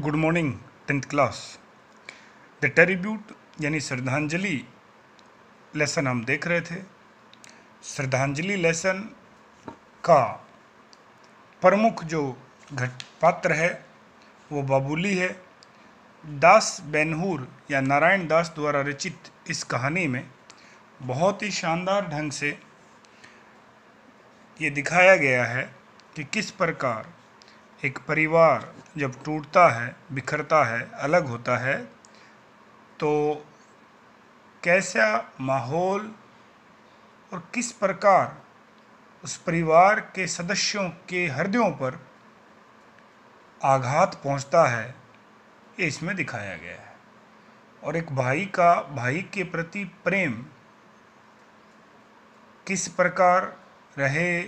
good morning tenth class the tribute यानी श्रद्धांजलि lesson हम देख रहे थे श्रद्धांजलि लेसन का प्रमुख जो घट पात्र है वो बाबुली है दास बेनहूर या नारायण दास द्वारा रचित इस कहानी में बहुत ही शानदार ढंग से ये दिखाया गया है कि किस प्रकार एक परिवार जब टूटता है बिखरता है अलग होता है तो कैसा माहौल और किस प्रकार उस परिवार के सदस्यों के हृदयों पर आघात पहुंचता है ये इसमें दिखाया गया है और एक भाई का भाई के प्रति प्रेम किस प्रकार रहे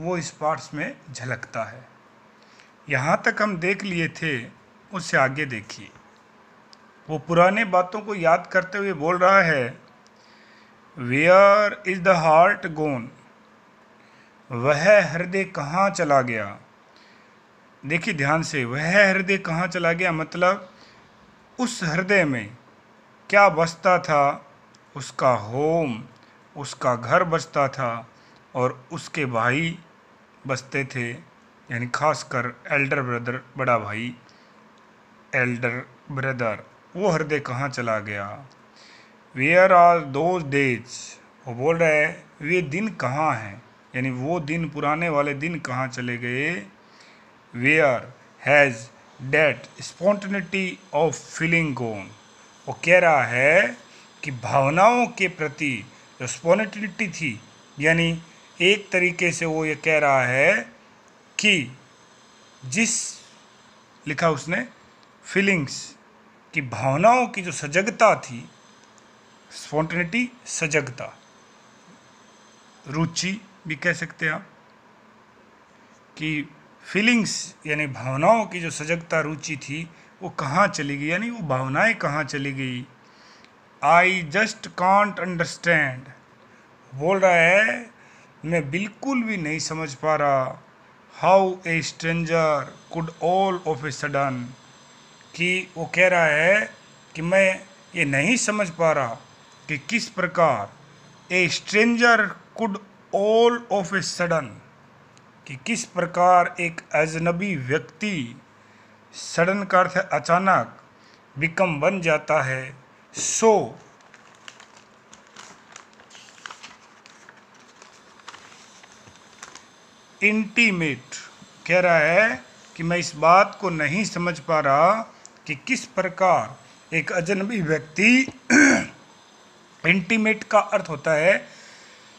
वो इस पार्ट्स में झलकता है यहाँ तक हम देख लिए थे उससे आगे देखिए वो पुराने बातों को याद करते हुए बोल रहा है where is the heart gone वह हृदय कहाँ चला गया देखिए ध्यान से वह हृदय कहाँ चला गया मतलब उस हृदय में क्या बसता था उसका होम उसका घर बसता था और उसके भाई बसते थे यानी खासकर एल्डर ब्रदर बड़ा भाई एल्डर ब्रदर वो हृदय कहाँ चला गया वेयर आर दोज डेज वो बोल रहे हैं वे दिन कहाँ हैं यानी वो दिन पुराने वाले दिन कहाँ चले गए where has that spontaneity of feeling gone वो कह रहा है कि भावनाओं के प्रति जो स्पॉन्टनिटी थी यानी एक तरीके से वो ये कह रहा है कि जिस लिखा उसने फीलिंग्स की भावनाओं की जो सजगता थी स्पॉन्टनिटी सजगता रुचि भी कह सकते हैं आप कि फीलिंग्स यानी भावनाओं की जो सजगता रुचि थी वो कहाँ चली गई यानी वो भावनाएं कहाँ चली गई आई जस्ट कॉन्ट अंडरस्टैंड बोल रहा है मैं बिल्कुल भी नहीं समझ पा रहा how a stranger could all of a sudden कि वो कह रहा है कि मैं ये नहीं समझ पा रहा कि किस प्रकार a stranger could all of a sudden कि किस प्रकार एक अजनबी व्यक्ति सडन का अर्थ अचानक बिकम बन जाता है सो so, इंटीमेट कह रहा है कि मैं इस बात को नहीं समझ पा रहा कि किस प्रकार एक अजनबी व्यक्ति इंटीमेट का अर्थ होता है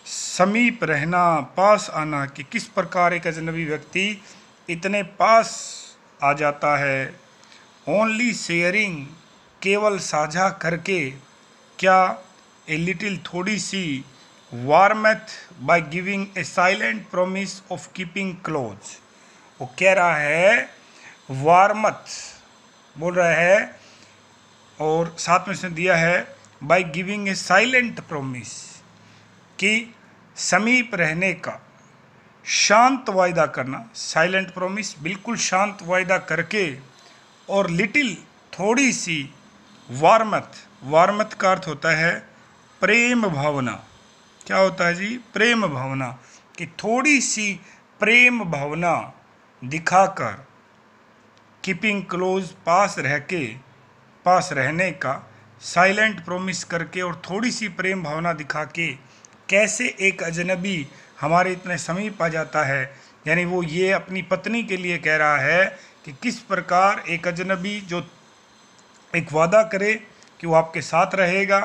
समीप रहना पास आना कि किस प्रकार एक अजनबी व्यक्ति इतने पास आ जाता है ओनली शेयरिंग केवल साझा करके क्या ए लिटिल थोड़ी सी warmth by giving a silent promise of keeping close वो कह रहा है वार्मथ बोल रहा है और साथ में उसने दिया है by giving a silent promise कि समीप रहने का शांत वायदा करना साइलेंट प्रोमिस बिल्कुल शांत वायदा करके और लिटिल थोड़ी सी वार्मथ वार्मथ का अर्थ होता है प्रेम भावना क्या होता है जी प्रेम भावना कि थोड़ी सी प्रेम भावना दिखाकर कीपिंग क्लोज पास रह के पास रहने का साइलेंट प्रोमिस करके और थोड़ी सी प्रेम भावना दिखा के कैसे एक अजनबी हमारे इतने समीप आ जाता है यानी वो ये अपनी पत्नी के लिए कह रहा है कि किस प्रकार एक अजनबी जो एक वादा करे कि वो आपके साथ रहेगा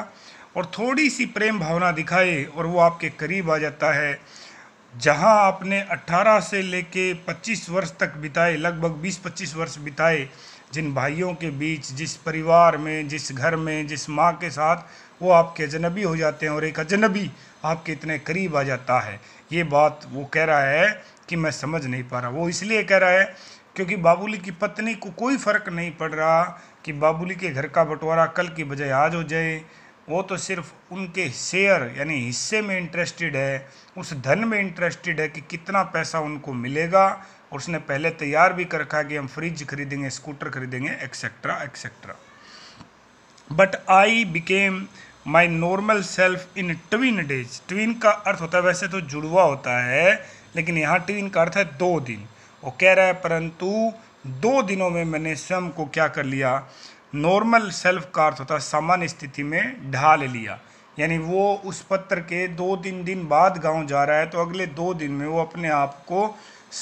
और थोड़ी सी प्रेम भावना दिखाए और वो आपके करीब आ जाता है जहां आपने 18 से लेके 25 वर्ष तक बिताए लगभग 20-25 वर्ष बिताए जिन भाइयों के बीच जिस परिवार में जिस घर में जिस माँ के साथ वो आपके अजनबी हो जाते हैं और एक अजनबी आपके इतने करीब आ जाता है ये बात वो कह रहा है कि मैं समझ नहीं पा रहा वो इसलिए कह रहा है क्योंकि बाबूली की पत्नी को कोई फ़र्क नहीं पड़ रहा कि बाबूली के घर का बंटवारा कल की बजाय आज हो जाए वो तो सिर्फ उनके शेयर यानी हिस्से में इंटरेस्टेड है उस धन में इंटरेस्टेड है कि कितना पैसा उनको मिलेगा और उसने पहले तैयार भी कर रखा कि हम फ्रिज खरीदेंगे स्कूटर खरीदेंगे etcetera etcetera but I became my normal self in twin days twin का अर्थ होता है वैसे तो जुड़वा होता है लेकिन यहाँ ट्विन का अर्थ है दो दिन वो कह रहा है परंतु दो दिनों में मैंने स्वयं को क्या कर लिया नॉर्मल सेल्फ का अर्थ होता है सामान्य स्थिति में ढाल लिया यानी वो उस पत्र के दो तीन दिन बाद गांव जा रहा है तो अगले दो दिन में वो अपने आप को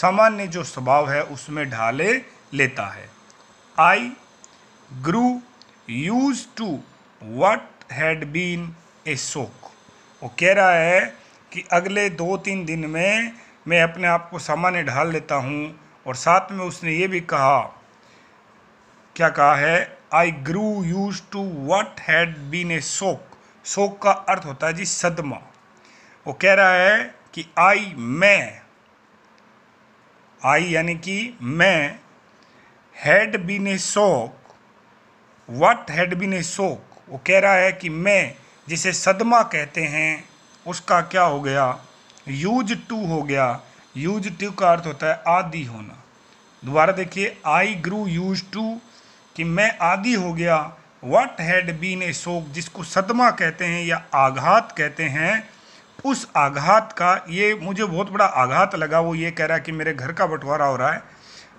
सामान्य जो स्वभाव है उसमें ढाले लेता है I grew used to what had been a shock वो कह रहा है कि अगले दो तीन दिन में मैं अपने आप को सामान्य ढाल लेता हूँ और साथ में उसने ये भी कहा क्या कहा है I grew used to what had been a shock shock का अर्थ होता है जी सदमा वो कह रहा है कि आई मैं आई यानी कि मैं हैड बीन ए शोक what had been a shock वो कह रहा है कि मैं जिसे सदमा कहते हैं उसका क्या हो गया यूज टू हो गया यूज टू का अर्थ होता है आदि होना दोबारा देखिए आई ग्रू यूज टू कि मैं आदि हो गया वट हैड बीन ए शोक जिसको सदमा कहते हैं या आघात कहते हैं उस आघात का ये मुझे बहुत बड़ा आघात लगा वो ये कह रहा है कि मेरे घर का बंटवारा हो रहा है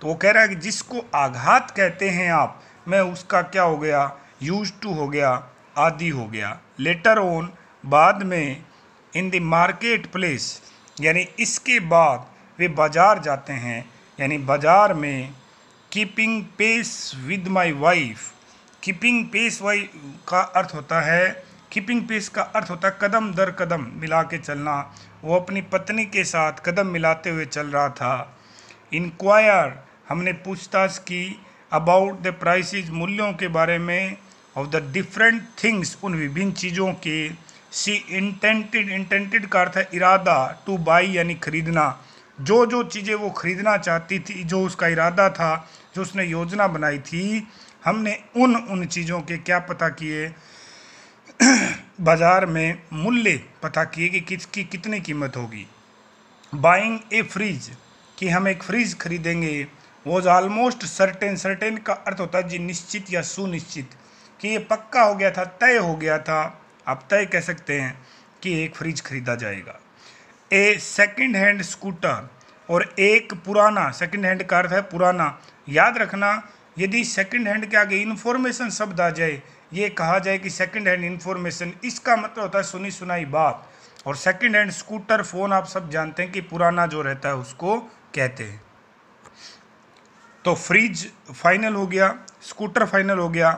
तो वो कह रहा है कि जिसको आघात कहते हैं आप मैं उसका क्या हो गया यूज टू हो गया आदि हो गया लेटर ऑन बाद में इन द मार्केट प्लेस यानी इसके बाद वे बाज़ार जाते हैं यानी बाज़ार में keeping pace with my wife keeping pace वाई का अर्थ होता है कीपिंग पेस का अर्थ होता है कदम दर कदम मिला के चलना वो अपनी पत्नी के साथ कदम मिलाते हुए चल रहा था इंक्वायर हमने पूछताछ की अबाउट द प्राइसेस मूल्यों के बारे में ऑफ द डिफरेंट थिंग्स उन विभिन्न चीज़ों के सी इंटेंटेड इंटेंटेड का अर्थ है इरादा टू बाई यानी खरीदना जो जो चीज़ें वो खरीदना चाहती थी जो उसका इरादा था जो उसने योजना बनाई थी हमने उन उन चीज़ों के क्या पता किए बाज़ार में मूल्य पता किए कि किसकी कितनी कीमत होगी बाइंग ए फ्रिज कि हम एक फ्रिज खरीदेंगे वॉज ऑलमोस्ट सर्टेन सर्टेन का अर्थ होता है जी निश्चित या सुनिश्चित कि ये पक्का हो गया था तय हो गया था आप तय कह सकते हैं कि एक फ्रिज खरीदा जाएगा ए सेकंड हैंड स्कूटर और एक पुराना सेकंड हैंड का अर्थ है पुराना याद रखना यदि सेकंड हैंड के आगे इन्फॉर्मेशन शब्द आ जाए ये कहा जाए कि सेकंड हैंड इन्फॉर्मेशन इसका मतलब होता है सुनी सुनाई बात और सेकंड हैंड स्कूटर फ़ोन आप सब जानते हैं कि पुराना जो रहता है उसको कहते हैं तो फ्रिज फाइनल हो गया स्कूटर फाइनल हो गया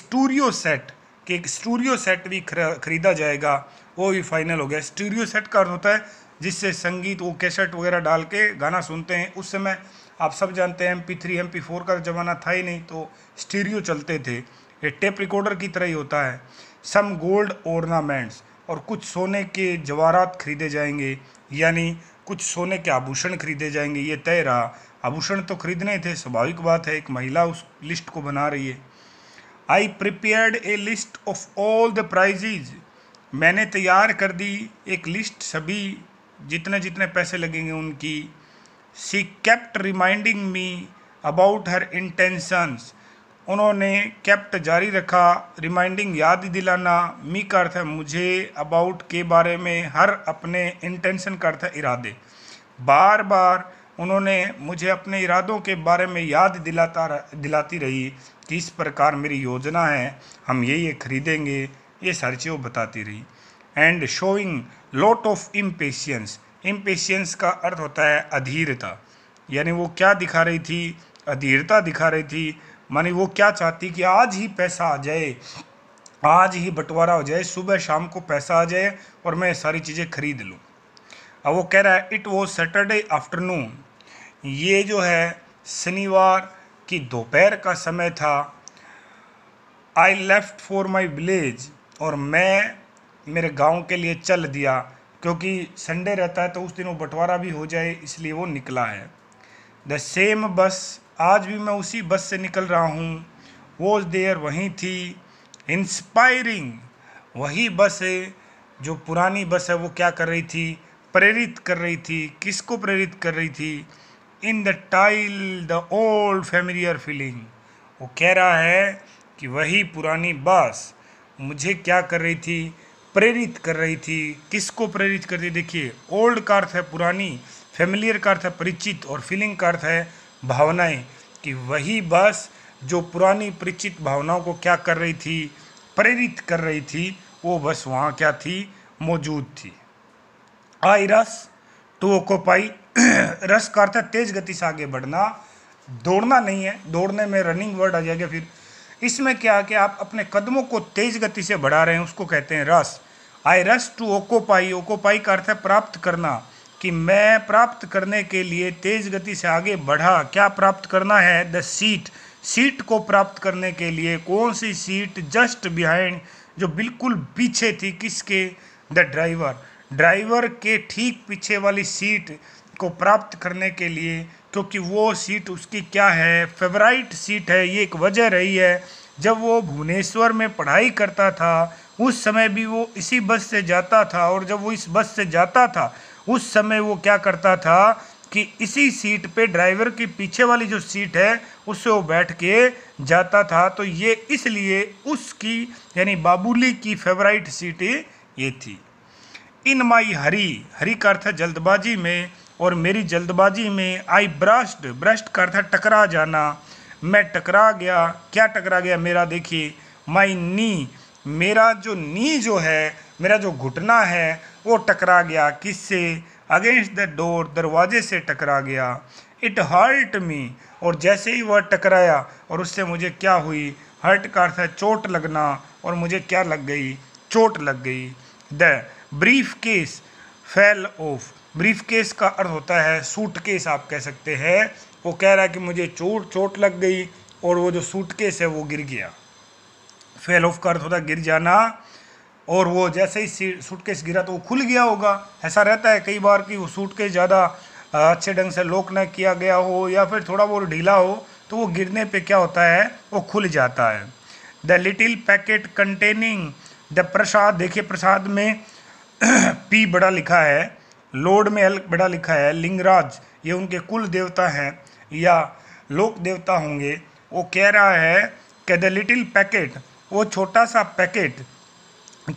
स्टूरियो सेट कि एक स्टूरियो सेट भी खरीदा जाएगा वो भी फाइनल हो गया स्टूरियो सेट का अर्थ होता है जिससे संगीत वो कैसेट वगैरह डाल के गाना सुनते हैं उस समय आप सब जानते हैं M P three M P four का ज़माना था ही नहीं तो स्टीरियो चलते थे ये टेप रिकॉर्डर की तरह ही होता है सम गोल्ड ऑर्नामेंट्स और कुछ सोने के जवाहरात खरीदे जाएंगे यानी कुछ सोने के आभूषण खरीदे जाएंगे ये तय रहा आभूषण तो खरीदने थे स्वाभाविक बात है एक महिला उस लिस्ट को बना रही है I prepared a list of all the prices मैंने तैयार कर दी एक लिस्ट सभी जितने जितने पैसे लगेंगे उनकी she kept reminding me about her intentions उन्होंने केप्ट जारी रखा रिमाइंडिंग याद दिलाना मी का अर्थ है मुझे अबाउट के बारे में हर अपने इंटेंशन का अर्थ है इरादे बार बार उन्होंने मुझे अपने इरादों के बारे में याद दिलाता दिलाती रही कि इस प्रकार मेरी योजना है हम ये ये खरीदेंगे ये सारी चीज़ें बताती रही and showing lot of impatience impatience का अर्थ होता है अधीरता यानी वो क्या दिखा रही थी अधीरता दिखा रही थी मानी वो क्या चाहती कि आज ही पैसा आ जाए आज ही बंटवारा हो जाए सुबह शाम को पैसा आ जाए और मैं सारी चीज़ें खरीद लूँ अब वो कह रहा है इट वॉज सैटरडे आफ्टरनून ये जो है शनिवार की दोपहर का समय था I left for my village और मैं मेरे गांव के लिए चल दिया क्योंकि संडे रहता है तो उस दिन वो बंटवारा भी हो जाए इसलिए वो निकला है द सेम बस आज भी मैं उसी बस से निकल रहा हूँ वो देयर वहीं थी इंस्पायरिंग वही बस है जो पुरानी बस है वो क्या कर रही थी प्रेरित कर रही थी किसको प्रेरित कर रही थी in the tile the old familiar feeling वो कह रहा है कि वही पुरानी बस मुझे क्या कर रही थी प्रेरित कर रही थी किसको प्रेरित कर रही देखिए ओल्ड का अर्थ है पुरानी फैमिलियर का अर्थ है परिचित और फीलिंग का अर्थ है भावनाएं कि वही बस जो पुरानी परिचित भावनाओं को क्या कर रही थी प्रेरित कर रही थी वो बस वहाँ क्या थी मौजूद थी आई रस टू तो ओकोपाई रस का अर्थ है तेज गति से आगे बढ़ना दौड़ना नहीं है दौड़ने में रनिंग वर्ड आ जाएगा फिर इसमें क्या है कि आप अपने कदमों को तेज गति से बढ़ा रहे हैं उसको कहते हैं rush I rush to occupy occupy का अर्थ है प्राप्त करना कि मैं प्राप्त करने के लिए तेज गति से आगे बढ़ा क्या प्राप्त करना है द सीट सीट को प्राप्त करने के लिए कौन सी सीट जस्ट बिहाइंड जो बिल्कुल पीछे थी किसके द ड्राइवर ड्राइवर के ठीक पीछे वाली सीट को प्राप्त करने के लिए क्योंकि वो सीट उसकी क्या है फेवराइट सीट है ये एक वजह रही है जब वो भुवनेश्वर में पढ़ाई करता था उस समय भी वो इसी बस से जाता था और जब वो इस बस से जाता था उस समय वो क्या करता था कि इसी सीट पे ड्राइवर की पीछे वाली जो सीट है उससे वो बैठ के जाता था तो ये इसलिए उसकी यानी बाबुली की फेवराइट सीट ये थी इन माई हरी हरी का अर्थ जल्दबाजी में और मेरी जल्दबाजी में आई ब्रश्ड ब्रश्ड का अर्थ टकरा जाना मैं टकरा गया क्या टकरा गया मेरा देखिए माई नी मेरा जो नी जो है मेरा जो घुटना है वो टकरा गया किससे अगेंस्ट द डोर दरवाजे से टकरा गया इट हर्ट मी और जैसे ही वह टकराया और उससे मुझे क्या हुई हर्ट का अर्थ है चोट लगना और मुझे क्या लग गई चोट लग गई the briefcase fell off briefcase का अर्थ होता है सूट केस आप कह सकते हैं वो कह रहा है कि मुझे चोट चोट लग गई और वो जो सूट केस है वो गिर गया फेल ऑफ कर थोड़ा गिर जाना और वो जैसे ही सूटकेस गिरा तो वो खुल गया होगा ऐसा रहता है कई बार कि वो सूटकेस ज़्यादा अच्छे ढंग से लॉक न किया गया हो या फिर थोड़ा बहुत ढीला हो तो वो गिरने पे क्या होता है वो खुल जाता है the little packet containing the prasad देखिए प्रसाद में पी बड़ा लिखा है लोड में एल बड़ा लिखा है लिंगराज ये उनके कुल देवता हैं या लोक देवता होंगे वो कह रहा है कि द लिटिल पैकेट वो छोटा सा पैकेट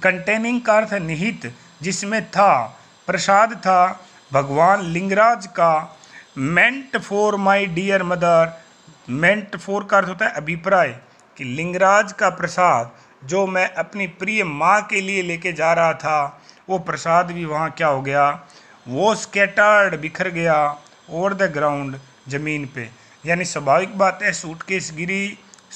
कंटेनिंग का अर्थ निहित जिसमें था प्रसाद था भगवान लिंगराज का meant for my dear mother meant for का अर्थ होता है अभिप्राय कि लिंगराज का प्रसाद जो मैं अपनी प्रिय माँ के लिए लेके जा रहा था वो प्रसाद भी वहाँ क्या हो गया वो स्केटर्ड बिखर गया ओवर द ग्राउंड ज़मीन पे यानी स्वाभाविक बात है सूटकेस गिरी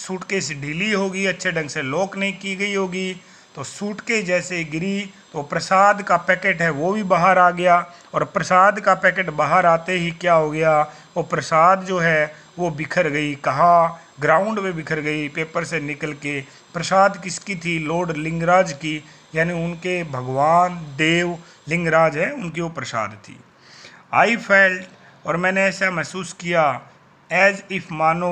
सूटकेस ढीली होगी अच्छे ढंग से लॉक नहीं की गई होगी तो सूटकेस जैसे गिरी तो प्रसाद का पैकेट है वो भी बाहर आ गया और प्रसाद का पैकेट बाहर आते ही क्या हो गया वो प्रसाद जो है वो बिखर गई कहाँ ग्राउंड में बिखर गई पेपर से निकल के प्रसाद किसकी थी लॉर्ड लिंगराज की यानी उनके भगवान देव लिंगराज है उनकी वो प्रसाद थी आई फेल्ट और मैंने ऐसा महसूस किया एज इफ़ मानो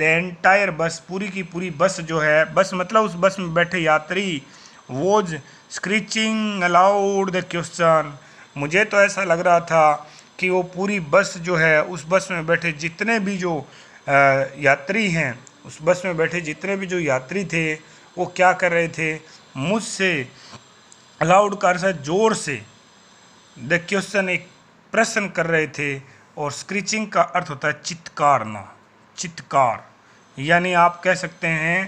द एंटायर बस पूरी की पूरी बस जो है बस मतलब उस बस में बैठे यात्री was screeching aloud the question मुझे तो ऐसा लग रहा था कि वो पूरी बस जो है उस बस में बैठे जितने भी जो आ, यात्री हैं उस बस में बैठे जितने भी जो यात्री थे वो क्या कर रहे थे मुझसे अलाउड कार से ज़ोर से द क्वेश्चन एक प्रश्न कर रहे थे और स्क्रीचिंग का अर्थ होता है चित्कारना चित्कार यानी आप कह सकते हैं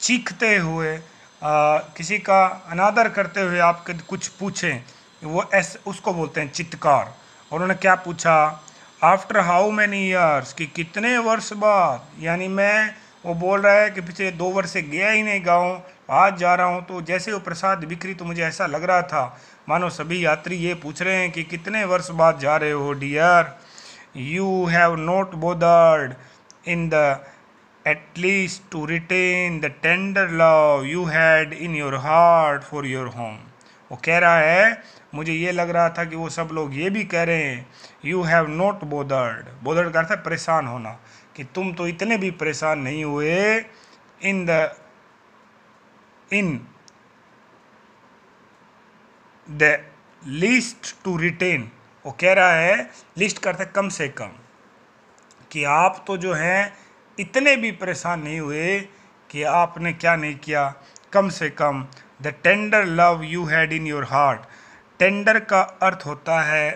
चीखते हुए आ, किसी का अनादर करते हुए आप कुछ पूछें वो ऐसे उसको बोलते हैं चित्कार और उन्होंने क्या पूछा आफ्टर हाउ मैनी ईयर्स कि कितने वर्ष बाद यानी मैं वो बोल रहा है कि पिछले दो वर्ष से गया ही नहीं गाँव आज जा रहा हूँ तो जैसे वो प्रसाद बिक्री तो मुझे ऐसा लग रहा था मानो सभी यात्री ये पूछ रहे हैं कि कितने वर्ष बाद जा रहे हो dear you have not bothered in the at least to retain the tender love you had in your heart for your home वो कह रहा है मुझे ये लग रहा था कि वो सब लोग ये भी कह रहे हैं you have not bothered bothered का अर्थ है परेशान होना कि तुम तो इतने भी परेशान नहीं हुए in the in the list to retain वो कह रहा है लिस्ट करते कम से कम कि आप तो जो हैं इतने भी परेशान नहीं हुए कि आपने क्या नहीं किया कम से कम the tender love you had in your heart tender का अर्थ होता है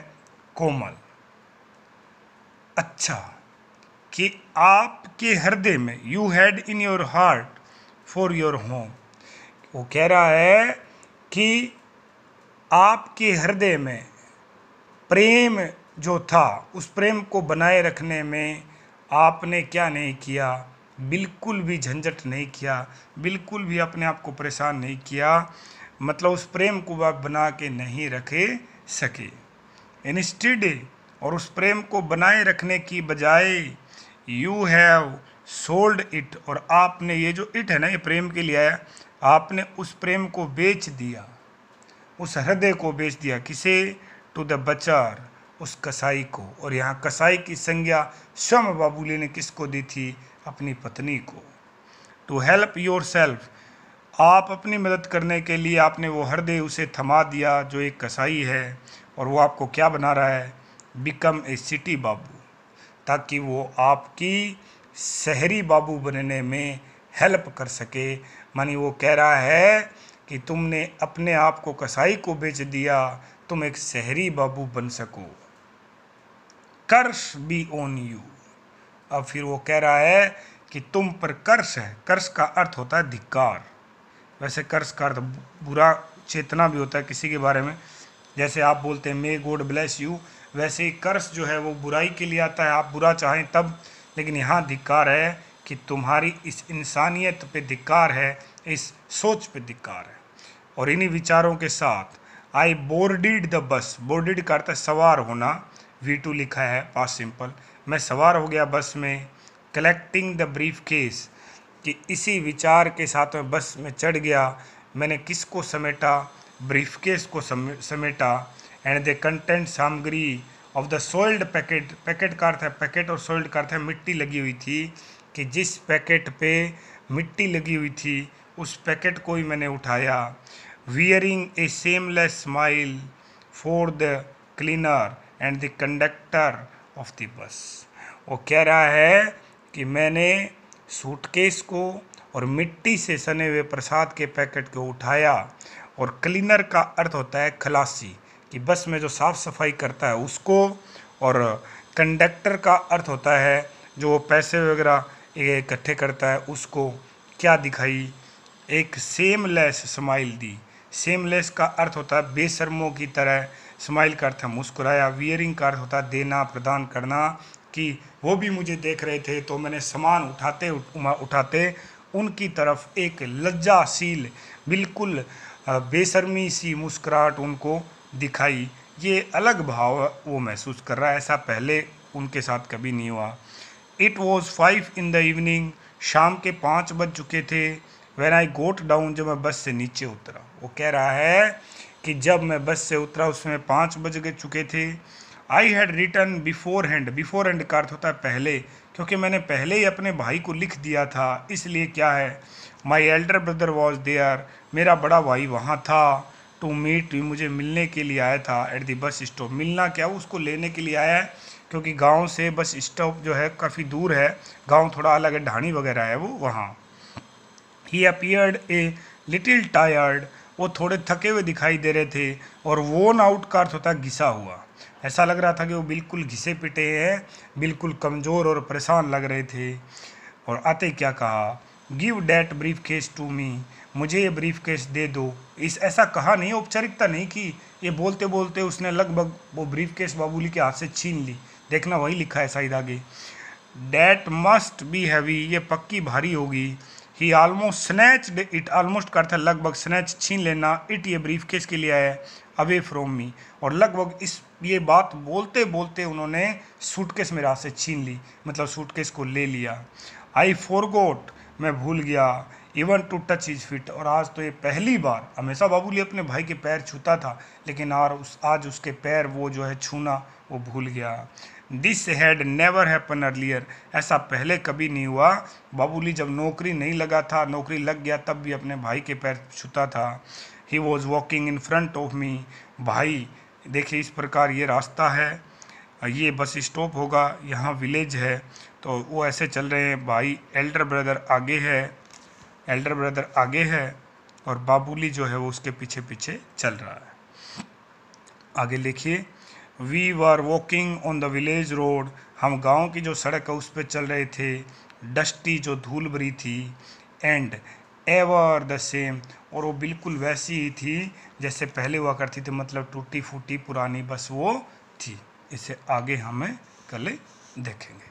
कोमल अच्छा कि आपके हृदय में you had in your heart for your home वो कह रहा है कि आपके हृदय में प्रेम जो था उस प्रेम को बनाए रखने में आपने क्या नहीं किया बिल्कुल भी झंझट नहीं किया बिल्कुल भी अपने आप को परेशान नहीं किया मतलब उस प्रेम को आप बना के नहीं रखे सके इंस्टेड और उस प्रेम को बनाए रखने की बजाय यू हैव सोल्ड इट और आपने ये जो इट है ना ये प्रेम के लिए आया आपने उस प्रेम को बेच दिया उस हृदय को बेच दिया किसे टू द बचार उस कसाई को और यहाँ कसाई की संज्ञा श्यामा बाबूले ने किसको दी थी अपनी पत्नी को टू हेल्प योर सेल्फ आप अपनी मदद करने के लिए आपने वो हृदय उसे थमा दिया जो एक कसाई है और वो आपको क्या बना रहा है बिकम ए सिटी बाबू ताकि वो आपकी शहरी बाबू बनने में हेल्प कर सके मानी वो कह रहा है कि तुमने अपने आप को कसाई को बेच दिया तुम एक शहरी बाबू बन सको कर्स बी ऑन यू अब फिर वो कह रहा है कि तुम पर कर्स है कर्स का अर्थ होता है धिकार वैसे कर्स का अर्थ बुरा चेतना भी होता है किसी के बारे में जैसे आप बोलते हैं मे गॉड ब्लेस यू वैसे ही कर्स जो है वो बुराई के लिए आता है आप बुरा चाहें तब लेकिन यहाँ धिक्कार है कि तुम्हारी इस इंसानियत पे धिकार है इस सोच पे धिकार है और इन्हीं विचारों के साथ आई बोर्डिड द बस बोर्डिड का अर्थ सवार होना वी टू लिखा है पास सिंपल मैं सवार हो गया बस में कलेक्टिंग द ब्रीफ केस कि इसी विचार के साथ मैं बस में चढ़ गया मैंने किसको समेटा ब्रीफ केस को समेटा एंड द कंटेंट सामग्री of the sold packet packet का अर्थ है पैकेट और सोल्ड का अर्थ है मिट्टी लगी हुई थी कि जिस पैकेट पे मिट्टी लगी हुई थी उस पैकेट को ही मैंने उठाया wearing a seamless smile for the cleaner and the conductor of the bus वो कह रहा है कि मैंने सूटकेस को और मिट्टी से सने हुए प्रसाद के पैकेट को उठाया और क्लीनर का अर्थ होता है खलासी कि बस में जो साफ़ सफाई करता है उसको और कंडक्टर का अर्थ होता है जो वो पैसे वगैरह इकट्ठे करता है उसको क्या दिखाई एक सेमलेस स्माइल दी सेमलेस का अर्थ होता है बेशर्मों की तरह स्माइल का अर्थ है मुस्कुराया वियरिंग का अर्थ होता है देना प्रदान करना कि वो भी मुझे देख रहे थे तो मैंने सामान उठाते उठाते उनकी तरफ एक लज्जाशील बिल्कुल बेशर्मी सी मुस्कुराहट उनको दिखाई ये अलग भाव वो महसूस कर रहा है ऐसा पहले उनके साथ कभी नहीं हुआ it was five in the evening शाम के पाँच बज चुके थे वेन आई गोट डाउन जब मैं बस से नीचे उतरा वो कह रहा है कि जब मैं बस से उतरा उसमें पाँच बज गए चुके थे I had return beforehand beforehand का अर्थ होता है पहले क्योंकि मैंने पहले ही अपने भाई को लिख दिया था इसलिए क्या है my elder brother was there मेरा बड़ा भाई वहाँ था टू मीट मुझे मिलने के लिए आया था एट दी बस स्टॉप मिलना क्या उसको लेने के लिए आया है क्योंकि गांव से बस स्टॉप जो है काफ़ी दूर है गांव थोड़ा अलग है ढाणी वगैरह है वो वहाँ ही अपियर्ड ए लिटिल टायर्ड वो थोड़े थके हुए दिखाई दे रहे थे और वोन आउट का अर्थ होता है घिसा हुआ ऐसा लग रहा था कि वो बिल्कुल घिसे पिटे हैं बिल्कुल कमज़ोर और परेशान लग रहे थे और आते क्या कहा give that briefcase to me मुझे ये ब्रीफ केस दे दो इस ऐसा कहा नहीं औपचारिकता नहीं कि ये बोलते बोलते उसने लगभग वो ब्रीफ केस बाबूली के हाथ से छीन ली देखना वही लिखा है शायद आगे डैट मस्ट बी हैवी ये पक्की भारी होगी ही ऑलमोस्ट स्नैच इट ऑलमोस्ट का है लगभग स्नैच छीन लेना इट ये ब्रीफ केस के लिए आया अवे फ्रॉम मी और लगभग इस ये बात बोलते बोलते उन्होंने सूटकेस मेरे हाथ से छीन ली मतलब सूटकेस को ले लिया आई फोरगोट मैं भूल गया even to touch is fit और आज तो ये पहली बार हमेशा बाबूली अपने भाई के पैर छूता था लेकिन और उस आज उसके पैर वो जो है छूना वो भूल गया this had never happen earlier ऐसा पहले कभी नहीं हुआ बाबूली जब नौकरी नहीं लगा था नौकरी लग गया तब भी अपने भाई के पैर छूता था he was walking in front of me भाई देखिए इस प्रकार ये रास्ता है ये बस स्टॉप होगा यहाँ विलेज है तो वो ऐसे चल रहे हैं भाई एल्डर ब्रदर आगे है एल्डर ब्रदर आगे है और बाबूली जो है वो उसके पीछे पीछे चल रहा है आगे देखिए we were walking on the village road हम गांव की जो सड़क है उस पर चल रहे थे डस्टी जो धूल भरी थी एंड एवर द सेम और वो बिल्कुल वैसी ही थी जैसे पहले हुआ करती थी मतलब टूटी फूटी पुरानी बस वो थी इसे आगे हमें कल देखेंगे